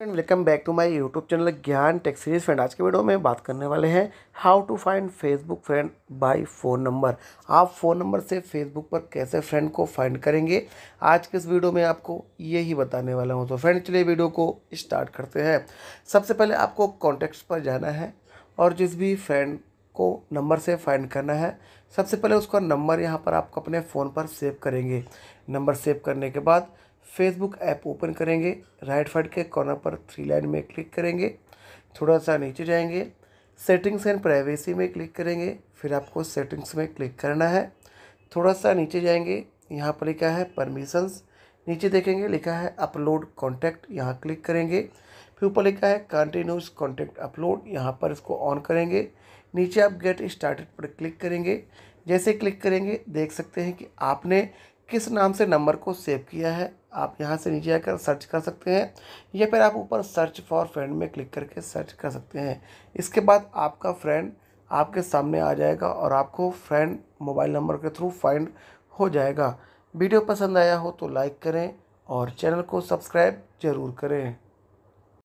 friend welcome back to my YouTube channel Gyan tech series friend आज के video में बात करने वाले हैं how to find Facebook friend by phone number आप फ़ोन नंबर से फेसबुक पर कैसे फ्रेंड को फाइंड करेंगे आज के इस वीडियो में आपको ये ही बताने वाला हूँ तो फ्रेंड चलिए वीडियो को स्टार्ट करते हैं सबसे पहले आपको कॉन्टेक्ट पर जाना है और जिस भी फ्रेंड को नंबर से फाइंड करना है सबसे पहले उसका नंबर यहाँ पर आप अपने फ़ोन पर सेव करेंगे नंबर सेव करने के बाद फेसबुक ऐप ओपन करेंगे राइट फाइड के कॉर्नर पर थ्री लाइन में क्लिक करेंगे थोड़ा सा नीचे जाएंगे सेटिंग्स एंड प्राइवेसी में क्लिक करेंगे फिर आपको सेटिंग्स में क्लिक करना है थोड़ा सा नीचे जाएंगे यहाँ पर लिखा है परमिशंस नीचे देखेंगे लिखा है अपलोड कॉन्टैक्ट यहाँ क्लिक करेंगे फिर ऊपर लिखा है कंटिन्यूस कॉन्टैक्ट अपलोड यहाँ पर इसको ऑन करेंगे नीचे आप गेट स्टार्टेड पर क्लिक करेंगे जैसे क्लिक करेंगे देख सकते हैं कि आपने किस नाम से नंबर को सेव किया है आप यहाँ से नीचे आकर सर्च कर सकते हैं या फिर आप ऊपर सर्च फॉर फ्रेंड में क्लिक करके सर्च कर सकते हैं इसके बाद आपका फ्रेंड आपके सामने आ जाएगा और आपको फ्रेंड मोबाइल नंबर के थ्रू फाइंड हो जाएगा वीडियो पसंद आया हो तो लाइक करें और चैनल को सब्सक्राइब ज़रूर करें